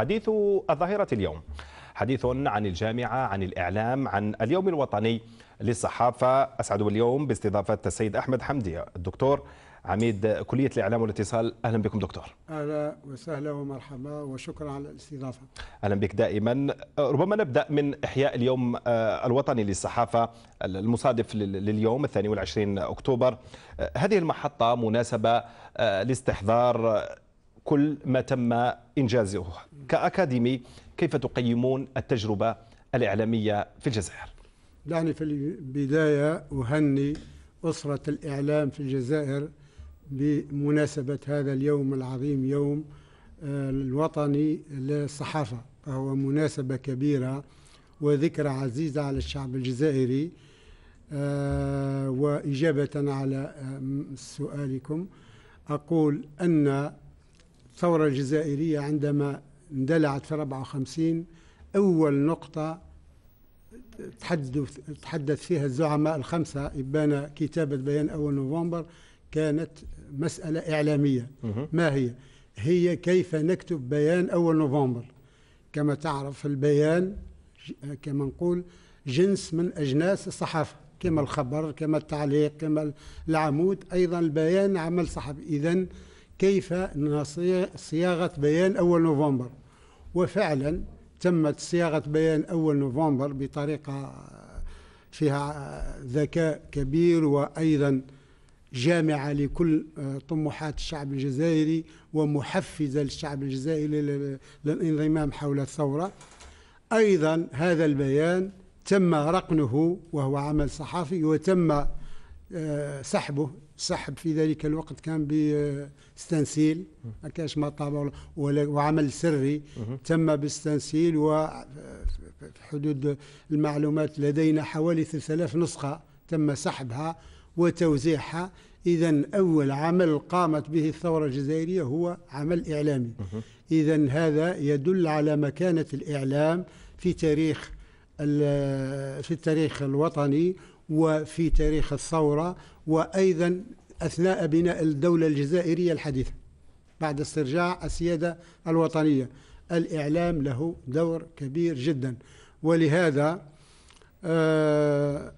حديث الظاهرة اليوم حديث عن الجامعة عن الإعلام عن اليوم الوطني للصحافة أسعد اليوم باستضافة السيد أحمد حمدي الدكتور عميد كلية الإعلام والاتصال أهلا بكم دكتور أهلا وسهلا ومرحبا وشكرا على الاستضافة أهلا بك دائما ربما نبدأ من إحياء اليوم آه، الوطني للصحافة المصادف لليوم الثاني والعشرين أكتوبر آه، هذه المحطة مناسبة آه، لاستحضار كل ما تم إنجازه كأكاديمي كيف تقيمون التجربة الإعلامية في الجزائر دعني في البداية أهني أسرة الإعلام في الجزائر بمناسبة هذا اليوم العظيم يوم آه، الوطني للصحافة فهو مناسبة كبيرة وذكرى عزيزة على الشعب الجزائري آه، وإجابة على آه، سؤالكم أقول أن الثورة الجزائرية عندما اندلعت في 54 أول نقطة تحدث تحدث فيها الزعماء الخمسة إبان كتابة بيان أول نوفمبر كانت مسألة إعلامية ما هي؟ هي كيف نكتب بيان أول نوفمبر كما تعرف البيان كما نقول جنس من أجناس الصحافة كما الخبر كما التعليق كما العمود أيضا البيان عمل صحفي إذا كيف صياغة بيان أول نوفمبر وفعلا تمت صياغة بيان أول نوفمبر بطريقة فيها ذكاء كبير وأيضا جامعة لكل آه، طموحات الشعب الجزائري ومحفزة للشعب الجزائري للانضمام حول الثورة أيضا هذا البيان تم رقنه وهو عمل صحفي وتم آه، سحبه سحب في ذلك الوقت كان بستنسيل ما كانش مطابع وعمل سري تم بستانسيل وفي حدود المعلومات لدينا حوالي 3000 نسخة تم سحبها وتوزيعها إذا أول عمل قامت به الثورة الجزائرية هو عمل إعلامي إذا هذا يدل على مكانة الإعلام في تاريخ في التاريخ الوطني وفي تاريخ الثورة وأيضا أثناء بناء الدولة الجزائرية الحديثة بعد استرجاع السيادة الوطنية الإعلام له دور كبير جدا ولهذا آه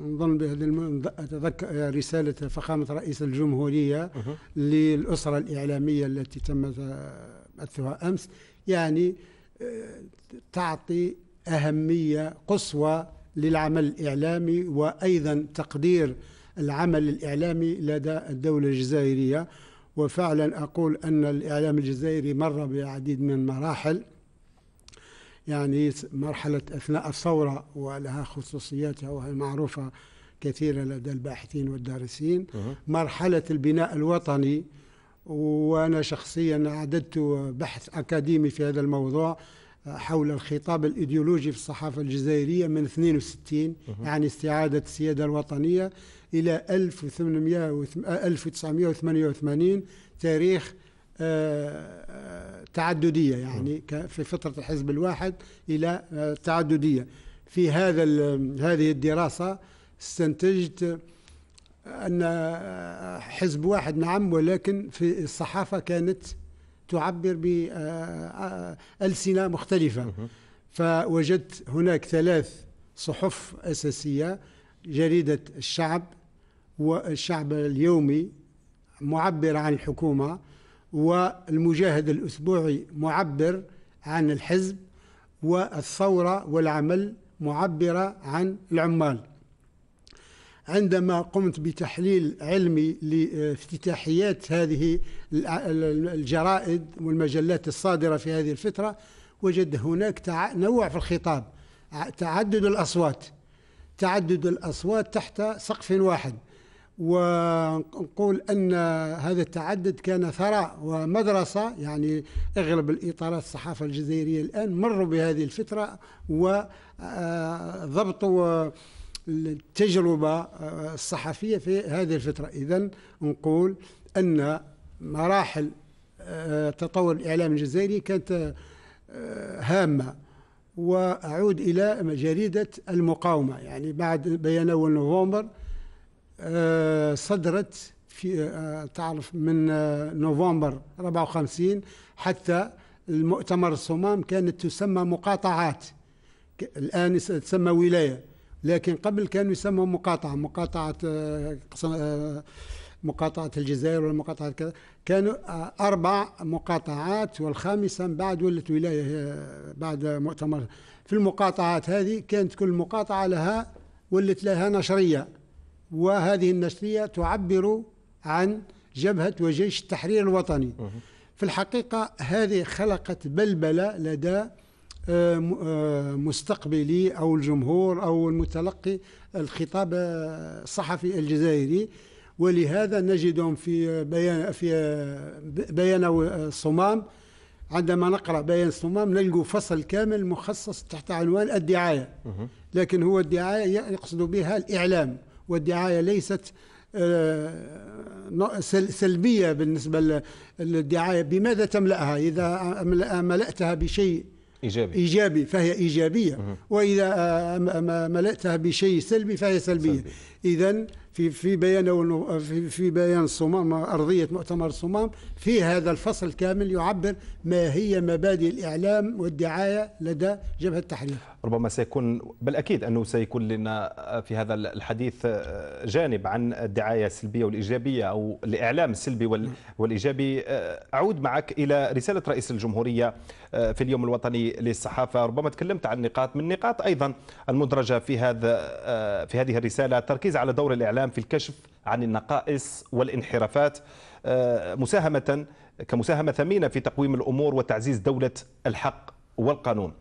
نظن بهذه اتذكر رساله فخامه رئيس الجمهوريه للاسره الاعلاميه التي تم بثها امس يعني آه، تعطي اهميه قصوى للعمل الإعلامي وأيضا تقدير العمل الإعلامي لدى الدولة الجزائرية وفعلا أقول أن الإعلام الجزائري مر بعديد من المراحل يعني مرحلة أثناء الثورة ولها خصوصياتها وهي معروفة كثيرة لدى الباحثين والدارسين مرحلة البناء الوطني وأنا شخصيا عددت بحث أكاديمي في هذا الموضوع حول الخطاب الإيديولوجي في الصحافة الجزائرية من 62 يعني استعادة السيادة الوطنية إلى 1988 تاريخ آه، آه، تعددية يعني في فترة الحزب الواحد إلى آه، تعددية في هذا هذه الدراسة استنتجت أن حزب واحد نعم ولكن في الصحافة كانت تعبر بألسنة آه، آه، مختلفة فوجدت هناك ثلاث صحف أساسية جريدة الشعب والشعب اليومي معبر عن الحكومة والمجاهد الأسبوعي معبر عن الحزب والثورة والعمل معبرة عن العمال عندما قمت بتحليل علمي لافتتاحيات هذه الجرائد والمجلات الصادرة في هذه الفترة وجد هناك نوع في الخطاب تعدد الأصوات تعدد الأصوات تحت سقف واحد ونقول أن هذا التعدد كان ثراء ومدرسة يعني أغلب الإطارات الصحافة الجزائرية الآن مروا بهذه الفترة وضبطوا آه، التجربة آه، الصحفية في هذه الفترة إذا نقول أن مراحل آه، تطور الإعلام الجزائري كانت آه، هامة وأعود إلى جريدة المقاومة يعني بعد بيان أول نوفمبر صدرت في تعرف من نوفمبر 54 حتى المؤتمر الصمام كانت تسمى مقاطعات الآن تسمى ولاية لكن قبل كانوا يسموا مقاطعة مقاطعة آه، آه، مقاطعة الجزائر ولا مقاطعة كذا كانوا آه، أربع مقاطعات والخامسة من بعد ولت ولاية بعد مؤتمر في المقاطعات هذه كانت كل مقاطعة لها ولت لها نشرية وهذه النشرية تعبر عن جبهة وجيش التحرير الوطني في الحقيقة هذه خلقت بلبلة لدى آه، آه، مستقبلي أو الجمهور أو المتلقي الخطاب آه، الصحفي الجزائري ولهذا نجدهم في بيان في بيان الصمام عندما نقرا بيان الصمام نلقوا فصل كامل مخصص تحت عنوان الدعايه لكن هو الدعايه يقصد بها الاعلام والدعايه ليست سلبيه بالنسبه للدعايه بماذا تملاها اذا ملاتها بشيء إيجابي, إيجابي فهي إيجابية مه. وإذا آه، ملأتها آه، بشيء سلبي فهي سلبية سلبي. إذا في في بيان آه، في, في بيان الصمام أرضية مؤتمر الصمام في هذا الفصل كامل يعبر ما هي مبادئ الإعلام والدعاية لدى جبهة التحرير ربما سيكون بالأكيد أنه سيكون لنا آه، في هذا الحديث آه، جانب عن الدعاية السلبية والإيجابية أو الإعلام السلبي والإيجابي آه، أعود معك إلى رسالة رئيس الجمهورية في اليوم الوطني للصحافة ربما تكلمت عن نقاط من نقاط أيضا المدرجة في هذا في هذه الرسالة التركيز على دور الإعلام في الكشف عن النقائص والانحرافات مساهمة كمساهمة ثمينة في تقويم الأمور وتعزيز دولة الحق والقانون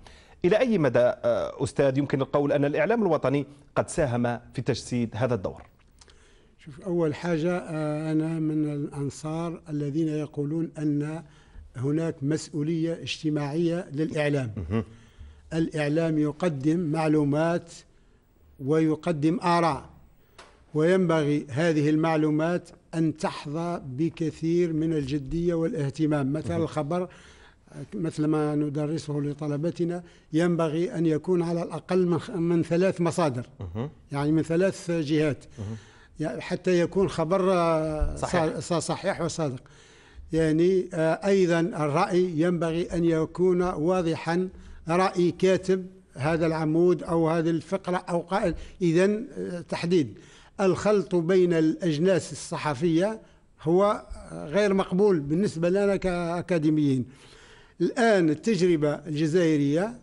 إلى أي مدى آه، أستاذ يمكن القول أن الإعلام الوطني قد ساهم في تجسيد هذا الدور شوف أول حاجة آه، أنا من الأنصار الذين يقولون أن هناك مسؤولية اجتماعية للإعلام الإعلام يقدم معلومات ويقدم آراء وينبغي هذه المعلومات أن تحظى بكثير من الجدية والاهتمام مثلا الخبر مثل ما ندرسه لطلبتنا ينبغي أن يكون على الأقل من ثلاث مصادر يعني من ثلاث جهات حتى يكون خبر صحيح, صحيح وصادق يعني آه، أيضا الرأي ينبغي أن يكون واضحا رأي كاتب هذا العمود أو هذه الفقرة أو قائل إذا آه، تحديد الخلط بين الأجناس الصحفية هو آه، غير مقبول بالنسبة لنا كأكاديميين الآن التجربة الجزائرية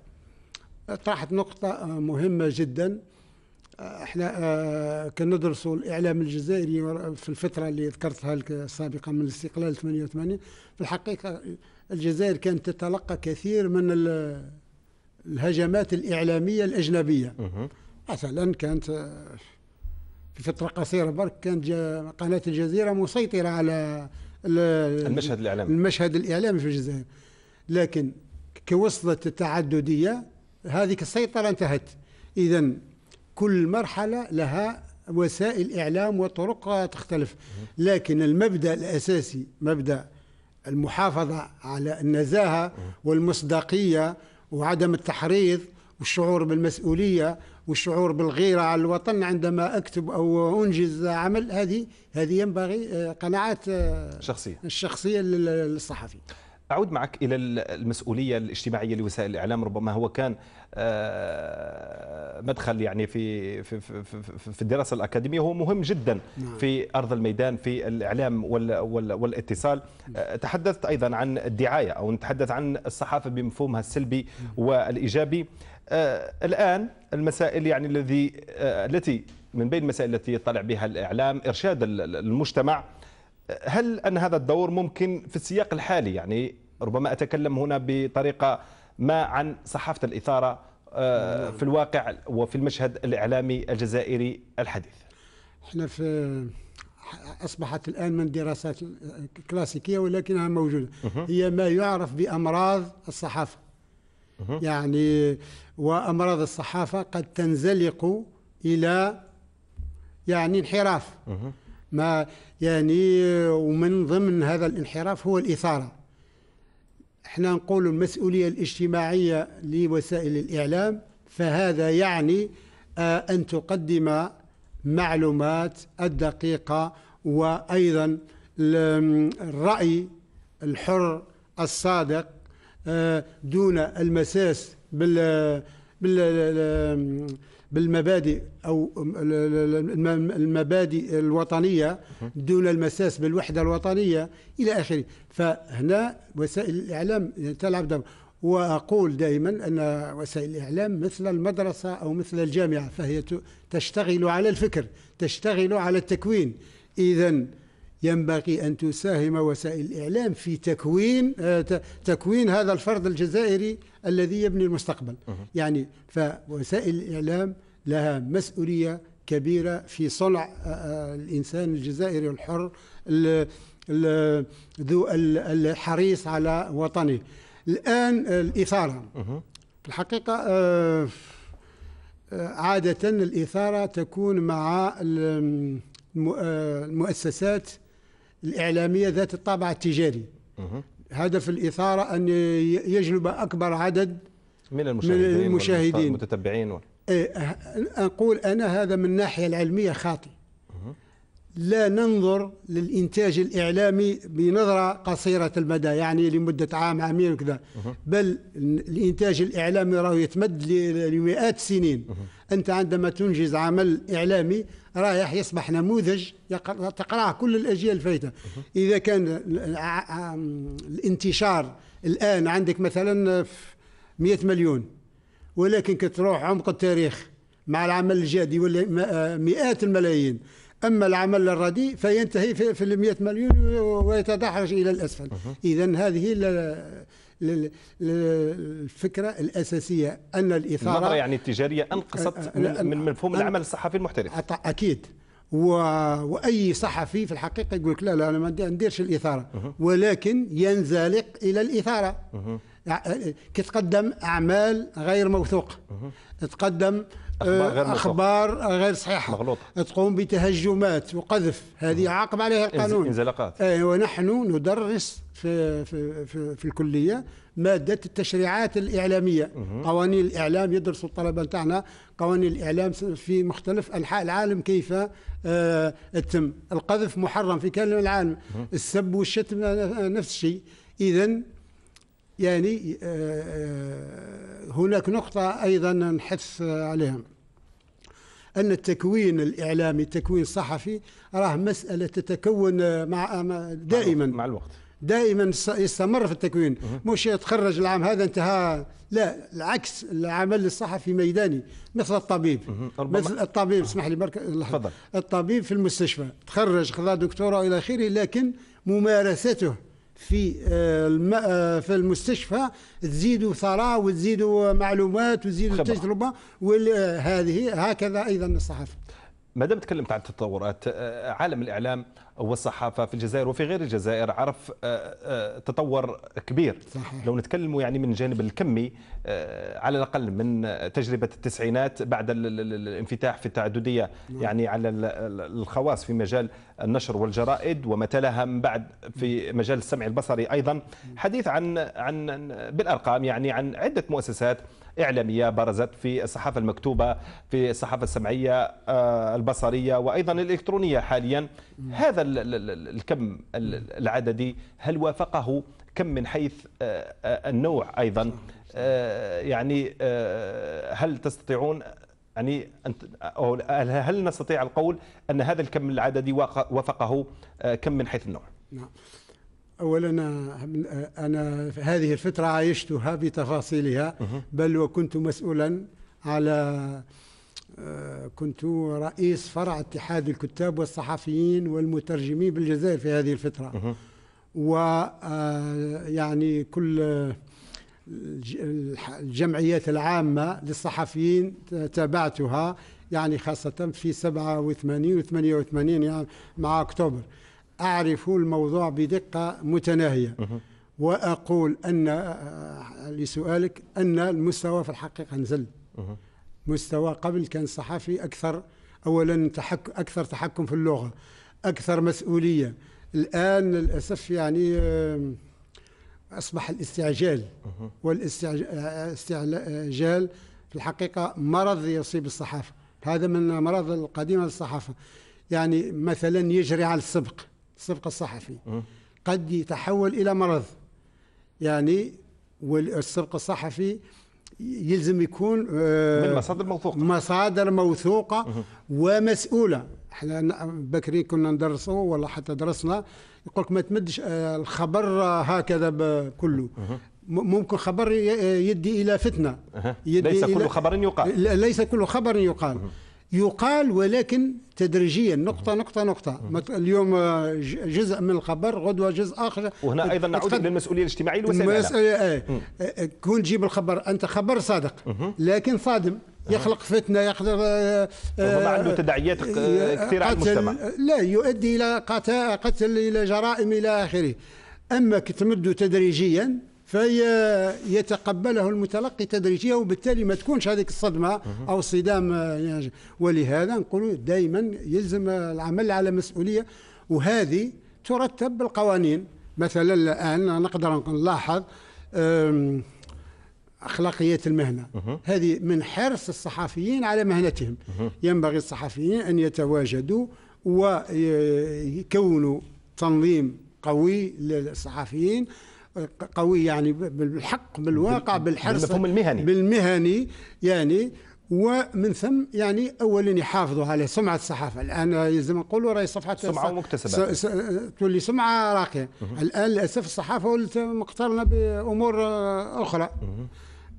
طرحت نقطة مهمة جدا احنا آه، كندرسوا الإعلام الجزائري في الفترة اللي ذكرتها لك السابقة من الاستقلال 88 في الحقيقة الجزائر كانت تتلقى كثير من الهجمات الإعلامية الأجنبية مثلا كانت آه، في فترة قصيرة برك كانت قناة الجزيرة مسيطرة على المشهد الإعلامي المشهد الإعلامي في الجزائر لكن كوصلة التعددية هذه السيطرة انتهت إذا كل مرحلة لها وسائل إعلام وطرق تختلف لكن المبدأ الأساسي مبدأ المحافظة على النزاهة والمصداقية وعدم التحريض والشعور بالمسؤولية والشعور بالغيرة على الوطن عندما أكتب أو أنجز عمل هذه هذه ينبغي آه، قناعات آه، شخصية الشخصية للصحفي أعود معك إلى المسؤولية الاجتماعية لوسائل الإعلام ربما هو كان آه، مدخل يعني في في في الدراسة الأكاديمية هو مهم جدا نعم. في أرض الميدان في الإعلام والاتصال نعم. آه، تحدثت أيضا عن الدعاية أو نتحدث عن الصحافة بمفهومها السلبي نعم. والإيجابي آه، الآن المسائل يعني الذي التي من بين المسائل التي يطلع بها الإعلام إرشاد المجتمع هل أن هذا الدور ممكن في السياق الحالي يعني ربما أتكلم هنا بطريقة ما عن صحافة الإثارة آه، في الواقع وفي المشهد الإعلامي الجزائري الحديث احنا في أصبحت الآن من دراسات كلاسيكية ولكنها موجودة هي ما يعرف بأمراض الصحافة يعني وأمراض الصحافة قد تنزلق إلى يعني انحراف ما يعني ومن ضمن هذا الانحراف هو الإثارة احنا نقول المسؤولية الاجتماعية لوسائل الإعلام فهذا يعني آه، أن تقدم معلومات الدقيقة وأيضا الرأي الحر الصادق آه، دون المساس بال بال آه، بالمبادئ أو المبادئ الوطنية دون المساس بالوحدة الوطنية إلى آخره فهنا وسائل الإعلام تلعب دور وأقول دائما أن وسائل الإعلام مثل المدرسة أو مثل الجامعة فهي تشتغل على الفكر تشتغل على التكوين إذا ينبغي أن تساهم وسائل الإعلام في تكوين آه، تكوين هذا الفرد الجزائري الذي يبني المستقبل يعني فوسائل الإعلام لها مسؤولية كبيرة في صنع آه، آه، الإنسان الجزائري الحر ذو الحريص على وطنه الآن الإثارة في الحقيقة آه، عادة الإثارة تكون مع المؤسسات الإعلامية ذات الطابع التجاري هدف الإثارة أن يجلب أكبر عدد من المشاهدين, من المشاهدين. والمتتبعين و... إيه، أه، أقول أنا هذا من الناحية العلمية خاطئ لا ننظر للإنتاج الإعلامي بنظرة قصيرة المدى يعني لمدة عام عامين وكذا بل الإنتاج الإعلامي راه يتمد لمئات السنين أنت عندما تنجز عمل إعلامي رايح يصبح نموذج تقرأه كل الأجيال الفايتة إذا كان الانتشار الآن عندك مثلا 100 مليون ولكن كتروح عمق التاريخ مع العمل الجادي ولا آه، مئات الملايين أما العمل الردي فينتهي في, ال مليون ويتدحرج إلى الأسفل إذا هذه للفكره الاساسيه ان الاثاره النظره يعني التجاريه انقصت من مفهوم العمل الصحفي المحترف اكيد و... واي صحفي في الحقيقه يقول لك لا لا انا ما نديرش الاثاره ولكن ينزلق الى الاثاره كتقدم اعمال غير موثوقه تقدم اخبار أه، غير, أخبار غير صحيحه مغلوطة. تقوم بتهجمات وقذف هذه عاقب عليها القانون انزلاقات أي أيوة، ونحن ندرس في, في, في, في الكليه ماده التشريعات الاعلاميه مم. قوانين الاعلام يدرسوا الطلبه نتاعنا قوانين الاعلام في مختلف انحاء العالم كيف آه القذف محرم في كامل العالم السب والشتم آه، نفس الشيء اذا يعني آه، آه، هناك نقطة أيضا نحث عليها أن التكوين الإعلامي التكوين الصحفي راه مسألة تتكون مع دائما مع الوقت دائما يستمر في التكوين مش يتخرج العام هذا انتهى لا العكس العمل الصحفي ميداني مثل الطبيب مثل الطبيب اسمح لي برك الطبيب في المستشفى تخرج خذا دكتوراه الى اخره لكن ممارسته في آه، آه، في المستشفى تزيدوا ثراء وتزيدوا معلومات وتزيدوا تجربه وهذه هكذا ايضا الصحافه ما دام تكلمت عن التطورات آه، آه، عالم الاعلام والصحافه في الجزائر وفي غير الجزائر عرف آه، تطور كبير صحيح. لو نتكلم يعني من الجانب الكمي على الاقل من تجربه التسعينات بعد الانفتاح في التعدديه نعم. يعني على الخواص في مجال النشر والجرائد وما تلاها من بعد في نعم. مجال السمع البصري ايضا نعم. حديث عن عن بالارقام يعني عن عده مؤسسات إعلامية برزت في الصحافة المكتوبة في الصحافة السمعية آه، البصرية وأيضا الإلكترونية حاليا هذا الكم العددي هل وافقه كم من حيث آه، آه، النوع أيضا يعني هل تستطيعون يعني هل نستطيع القول أن هذا الكم العددي وافقه كم من حيث النوع؟ نعم اولا انا هذه الفتره عايشتها بتفاصيلها بل وكنت مسؤولا على آه، كنت رئيس فرع اتحاد الكتاب والصحفيين والمترجمين بالجزائر في هذه الفتره ويعني آه، كل الجمعيات العامة للصحفيين تابعتها يعني خاصة في 87 و 88 يعني مع أكتوبر أعرف الموضوع بدقة متناهية وأقول أن آه، آه، لسؤالك أن المستوى في الحقيقة نزل مستوى قبل كان صحفي أكثر أولا تحك أكثر تحكم في اللغة أكثر مسؤولية الآن للأسف يعني آه، أصبح الاستعجال والاستعجال في الحقيقة مرض يصيب الصحافة هذا من مرض القديمة للصحافة يعني مثلا يجري على السبق الصفق الصحفي قد يتحول إلى مرض يعني والصفق الصحفي يلزم يكون آه، من مصادر موثوقة مصادر موثوقة ومسؤولة احنا بكري كنا ندرسه ولا حتى درسنا يقول لك ما تمدش آه، الخبر هكذا كله ممكن خبر يدي الى فتنه يدي ليس كل خبر يقال ليس كل خبر يقال يقال ولكن تدريجيا نقطة نقطة نقطة اليوم آه، جزء من الخبر غدوة جزء آخر وهنا أيضا نعود أتخد... للمسؤولية الاجتماعية الوسائل إيه. آه، آه، كون تجيب الخبر أنت خبر صادق لكن صادم يخلق فتنه يخلق ربما عنده تداعيات كثيره على المجتمع لا يؤدي الى قتل الى جرائم الى اخره اما تمد تدريجيا فيتقبله المتلقي تدريجيا وبالتالي ما تكونش هذيك الصدمه او الصدام آه، يعني. ولهذا نقول دائما يلزم العمل على مسؤوليه وهذه ترتب بالقوانين مثلا الان نقدر نلاحظ اخلاقيات المهنه هذه من حرص الصحفيين على مهنتهم ينبغي الصحفيين ان يتواجدوا ويكونوا آه، تنظيم قوي للصحفيين قوي يعني بالحق بالواقع بالحرص بالمفهوم المهني بالمهني يعني ومن ثم يعني اولا يحافظوا على سمعه الصحافه الان لازم نقولوا راهي صفحه سمعه مكتسبه تولي سمعه راقيه الان للاسف الصحافه ولت مقترنه بامور اخرى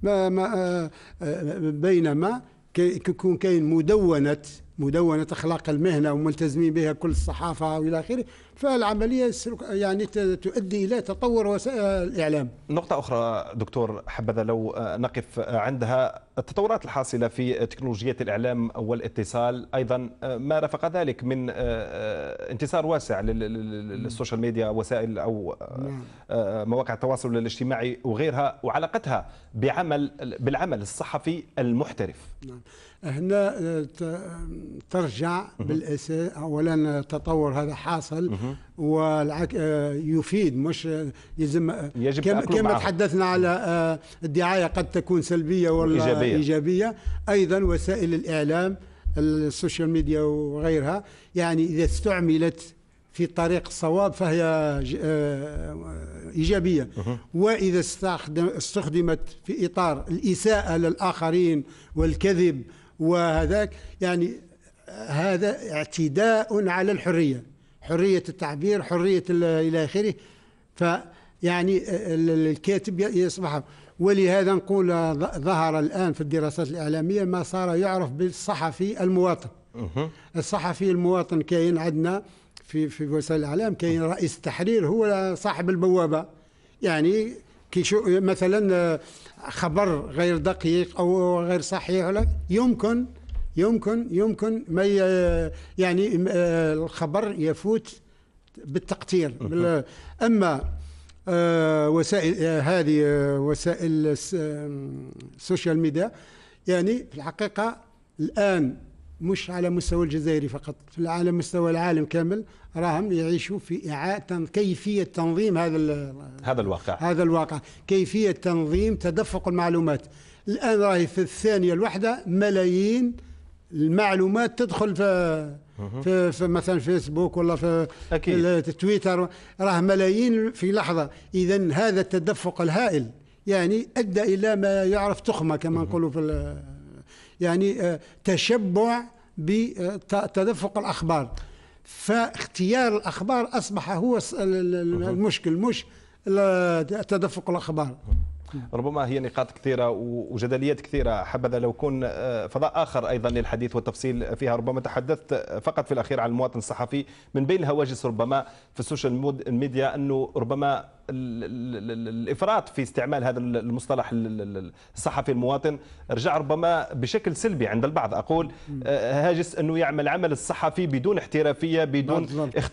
ما ما آه، آه، بينما كي... كيكون كاين مدونه مدونة أخلاق المهنة وملتزمين بها كل الصحافة وإلى آخره فالعملية يعني تؤدي إلى تطور وسائل الإعلام نقطة أخرى دكتور حبذا لو آه، نقف آه، عندها التطورات الحاصلة في تكنولوجية الإعلام والاتصال أيضا آه، ما رافق ذلك من انتصار واسع نعم. للسوشيال ميديا وسائل أو نعم. مواقع التواصل الاجتماعي وغيرها وعلاقتها بعمل بالعمل الصحفي المحترف نعم. هنا آه، ترجع بالاساس اولا التطور آه، هذا حاصل والعك آه، يفيد مش يلزم يجب كما, كما تحدثنا على الدعايه قد تكون سلبيه ولا إيجابية. ايجابيه ايضا وسائل الاعلام السوشيال ميديا وغيرها يعني اذا استعملت في طريق الصواب فهي إيجابية وإذا استخدمت في إطار الإساءة للآخرين والكذب وهذاك يعني هذا اعتداء على الحرية حرية التعبير حرية إلى آخره فيعني الكاتب يصبح ولهذا نقول ظهر الآن في الدراسات الإعلامية ما صار يعرف بالصحفي المواطن الصحفي المواطن كاين عندنا في في وسائل الاعلام كاين رئيس التحرير هو صاحب البوابه يعني كي مثلا خبر غير دقيق أو غير صحيح ولا يمكن يمكن يمكن ما يعني آه، الخبر يفوت بالتقطير أما آه، وسائل آه، هذه وسائل السوشيال ميديا يعني في الحقيقة الآن مش على مستوى الجزائري فقط على مستوى العالم كامل راهم يعيشوا في إعادة كيفية تنظيم هذا هذا الواقع هذا الواقع كيفية تنظيم تدفق المعلومات الآن راهي في الثانية الواحدة ملايين المعلومات تدخل في في, في مثلا فيسبوك ولا في أكيد. تويتر راه ملايين في لحظة إذا هذا التدفق الهائل يعني أدى إلى ما يعرف تخمة كما نقولوا في يعني آه، تشبع بتدفق الأخبار فاختيار الأخبار أصبح هو المشكل مش تدفق الأخبار ربما هي نقاط كثيرة وجدليات كثيرة حبذا لو كون آه، فضاء آخر أيضا للحديث والتفصيل فيها ربما تحدثت فقط في الأخير عن المواطن الصحفي من بين الهواجس ربما في السوشيال ميديا أنه ربما الافراط في استعمال هذا المصطلح الصحفي المواطن رجع ربما بشكل سلبي عند البعض اقول آه، هاجس انه يعمل عمل الصحفي بدون احترافيه بدون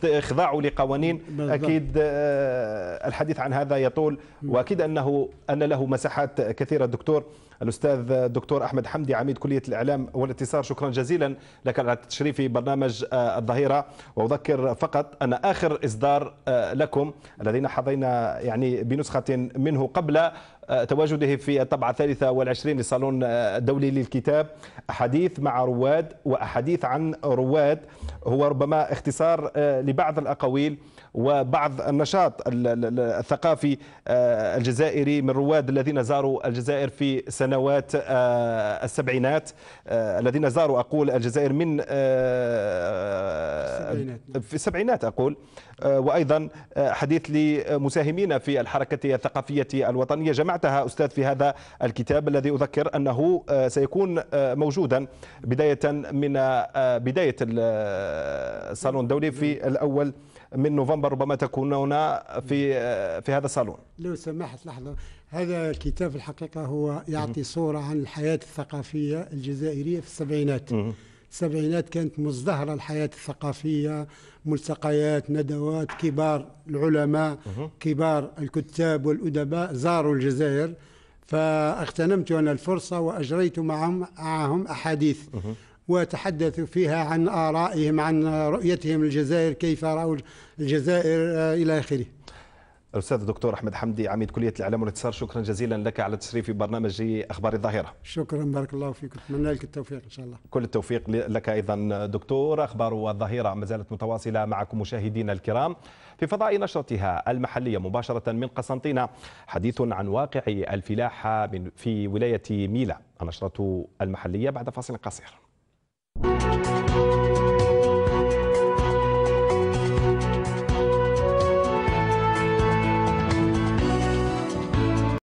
اخضاعه لقوانين اكيد آه، الحديث عن هذا يطول واكيد انه ان له مساحات كثيره دكتور الاستاذ الدكتور احمد حمدي عميد كليه الاعلام والاتصال شكرا جزيلا لك على تشريفي برنامج آه، الظهيره واذكر فقط ان اخر اصدار لكم الذين حظينا يعني بنسخة منه قبل آه، تواجده في الطبعة الثالثة والعشرين للصالون آه، الدولي للكتاب حديث مع رواد وأحاديث عن رواد هو ربما اختصار آه، لبعض الأقاويل وبعض النشاط الثقافي آه، الجزائري من رواد الذين زاروا الجزائر في سنوات آه، السبعينات آه، الذين زاروا أقول الجزائر من في السبعينات أقول وأيضا حديث لمساهمين في الحركة الثقافية الوطنية جمعتها أستاذ في هذا الكتاب الذي أذكر أنه سيكون موجودا بداية من بداية الصالون الدولي في الأول من نوفمبر ربما تكون هنا في في هذا الصالون لو سمحت لحظه هذا الكتاب الحقيقه هو يعطي صوره عن الحياه الثقافيه الجزائريه في السبعينات السبعينات كانت مزدهرة الحياة الثقافية ملتقيات ندوات كبار العلماء كبار الكتاب والأدباء زاروا الجزائر فاغتنمت أنا الفرصة وأجريت معهم, معهم أحاديث وتحدثوا فيها عن آرائهم عن رؤيتهم للجزائر كيف رأوا الجزائر آه، إلى آخره الاستاذ الدكتور احمد حمدي عميد كليه الاعلام والاتصال شكرا جزيلا لك على تشريفي برنامج اخبار الظاهره شكرا بارك الله فيك اتمنى لك التوفيق ان شاء الله كل التوفيق لك ايضا دكتور اخبار الظاهره ما زالت متواصله معكم مشاهدينا الكرام في فضاء نشرتها المحليه مباشره من قسنطينه حديث عن واقع الفلاحه في ولايه ميلا النشره المحليه بعد فاصل قصير Thank you.